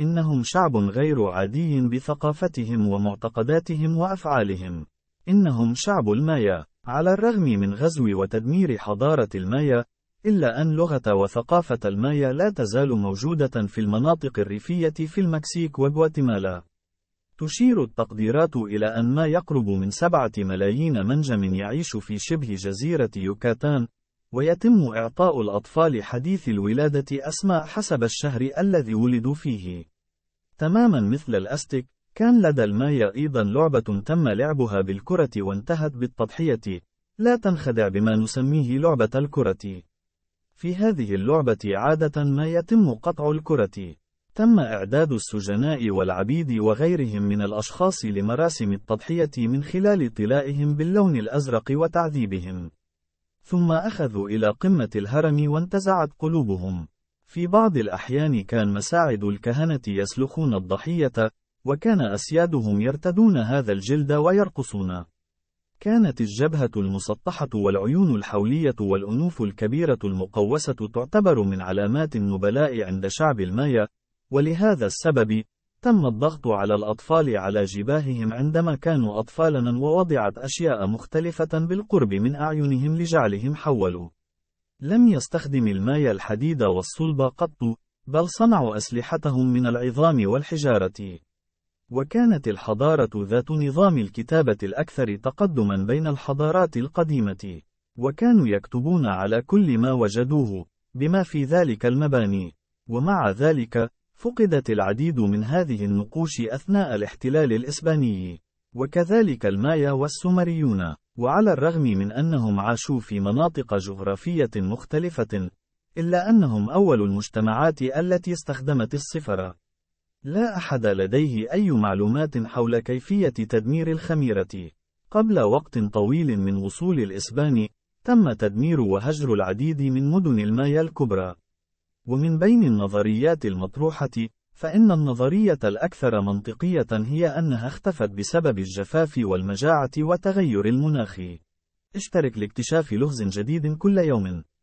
إنهم شعب غير عادي بثقافتهم ومعتقداتهم وأفعالهم. إنهم شعب المايا. على الرغم من غزو وتدمير حضارة المايا، إلا أن لغة وثقافة المايا لا تزال موجودة في المناطق الريفية في المكسيك وغواتيمالا. تشير التقديرات إلى أن ما يقرب من سبعة ملايين منجم يعيش في شبه جزيرة يوكاتان، ويتم إعطاء الأطفال حديث الولادة أسماء حسب الشهر الذي ولدوا فيه. تماما مثل الأستك، كان لدى المايا أيضا لعبة تم لعبها بالكرة وانتهت بالتضحية. لا تنخدع بما نسميه لعبة الكرة. في هذه اللعبة عادة ما يتم قطع الكرة. تم إعداد السجناء والعبيد وغيرهم من الأشخاص لمراسم التضحية من خلال طلائهم باللون الأزرق وتعذيبهم. ثم أخذوا إلى قمة الهرم وانتزعت قلوبهم. في بعض الأحيان كان مساعد الكهنة يسلخون الضحية، وكان أسيادهم يرتدون هذا الجلد ويرقصون. كانت الجبهة المسطحة والعيون الحولية والأنوف الكبيرة المقوسة تعتبر من علامات النبلاء عند شعب المايا، ولهذا السبب، تم الضغط على الأطفال على جباههم عندما كانوا أطفالاً ووضعت أشياء مختلفة بالقرب من أعينهم لجعلهم حولوا. لم يستخدم المايا الحديد والصلب قط، بل صنعوا أسلحتهم من العظام والحجارة. وكانت الحضارة ذات نظام الكتابة الأكثر تقدما بين الحضارات القديمة. وكانوا يكتبون على كل ما وجدوه، بما في ذلك المباني. ومع ذلك، فقدت العديد من هذه النقوش أثناء الاحتلال الإسباني، وكذلك المايا والسومريون، وعلى الرغم من أنهم عاشوا في مناطق جغرافية مختلفة، إلا أنهم أول المجتمعات التي استخدمت الصفر. لا أحد لديه أي معلومات حول كيفية تدمير الخميرة. قبل وقت طويل من وصول الإسبان، تم تدمير وهجر العديد من مدن المايا الكبرى. ومن بين النظريات المطروحة، فإن النظرية الأكثر منطقية هي أنها اختفت بسبب الجفاف والمجاعة وتغير المناخ. اشترك لاكتشاف لغز جديد كل يوم.